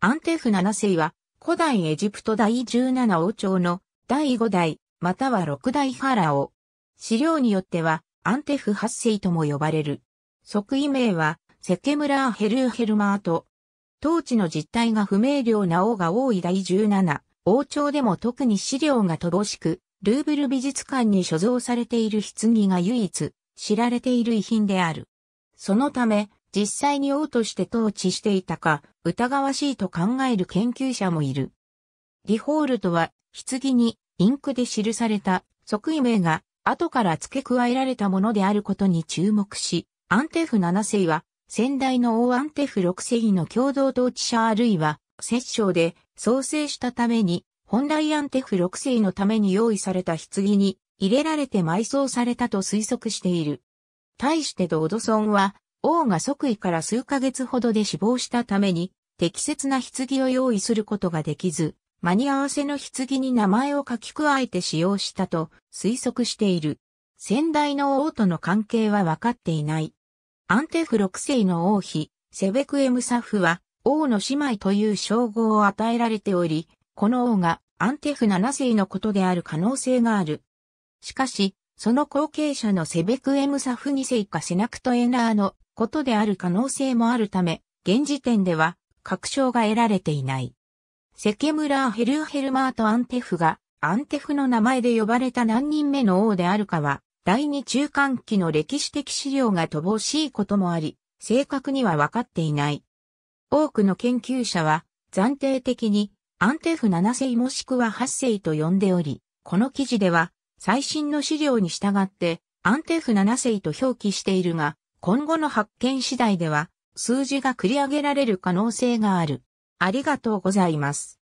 アンテフ7世は古代エジプト第17王朝の第5代または6代ファラオ。資料によってはアンテフ8世とも呼ばれる。即位名はセケムラーヘルーヘルマート。当地の実態が不明瞭な王が多い第17王朝でも特に資料が乏しく、ルーブル美術館に所蔵されている棺が唯一知られている遺品である。そのため、実際に王として統治していたか疑わしいと考える研究者もいる。リホールとは、棺にインクで記された即位名が後から付け加えられたものであることに注目し、アンテフ7世は先代の王アンテフ6世の共同統治者あるいは摂政で創生したために、本来アンテフ6世のために用意された棺に入れられて埋葬されたと推測している。対してドードソンは、王が即位から数ヶ月ほどで死亡したために、適切な棺を用意することができず、間に合わせの棺に名前を書き加えて使用したと推測している。先代の王との関係は分かっていない。アンテフ6世の王妃、セベクエムサフは、王の姉妹という称号を与えられており、この王がアンテフ7世のことである可能性がある。しかし、その後継者のセベクエムサフ2世かセナクトエナーのことである可能性もあるため、現時点では確証が得られていない。セケムラー・ヘルーヘルマート・アンテフが、アンテフの名前で呼ばれた何人目の王であるかは、第二中間期の歴史的資料が乏しいこともあり、正確には分かっていない。多くの研究者は、暫定的に、アンテフ7世もしくは8世と呼んでおり、この記事では、最新の資料に従って、アンテフ7世と表記しているが、今後の発見次第では、数字が繰り上げられる可能性がある。ありがとうございます。